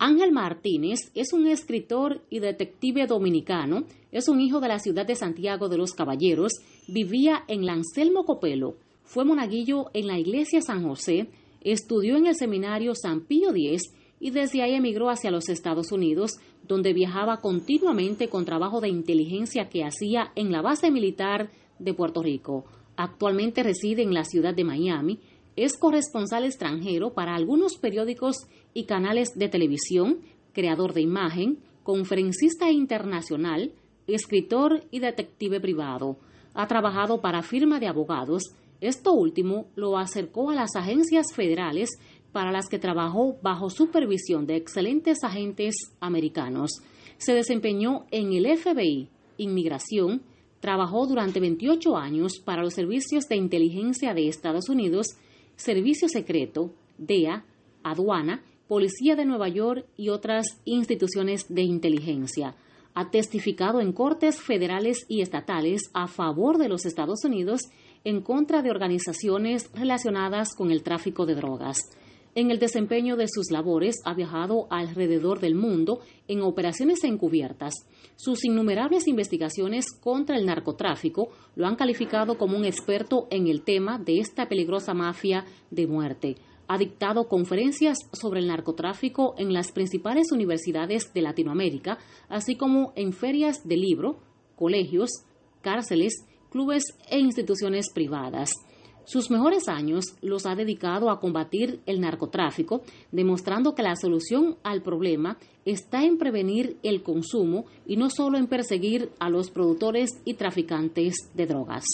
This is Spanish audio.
Ángel Martínez es un escritor y detective dominicano, es un hijo de la ciudad de Santiago de los Caballeros, vivía en Lancelmo Copelo, fue monaguillo en la iglesia San José, estudió en el seminario San Pío X y desde ahí emigró hacia los Estados Unidos, donde viajaba continuamente con trabajo de inteligencia que hacía en la base militar de Puerto Rico. Actualmente reside en la ciudad de Miami es corresponsal extranjero para algunos periódicos y canales de televisión, creador de imagen, conferencista internacional, escritor y detective privado. Ha trabajado para firma de abogados. Esto último lo acercó a las agencias federales para las que trabajó bajo supervisión de excelentes agentes americanos. Se desempeñó en el FBI, Inmigración, trabajó durante 28 años para los servicios de inteligencia de Estados Unidos Servicio Secreto, DEA, Aduana, Policía de Nueva York y otras instituciones de inteligencia. Ha testificado en cortes federales y estatales a favor de los Estados Unidos en contra de organizaciones relacionadas con el tráfico de drogas. En el desempeño de sus labores ha viajado alrededor del mundo en operaciones encubiertas. Sus innumerables investigaciones contra el narcotráfico lo han calificado como un experto en el tema de esta peligrosa mafia de muerte. Ha dictado conferencias sobre el narcotráfico en las principales universidades de Latinoamérica, así como en ferias de libro, colegios, cárceles, clubes e instituciones privadas. Sus mejores años los ha dedicado a combatir el narcotráfico, demostrando que la solución al problema está en prevenir el consumo y no solo en perseguir a los productores y traficantes de drogas.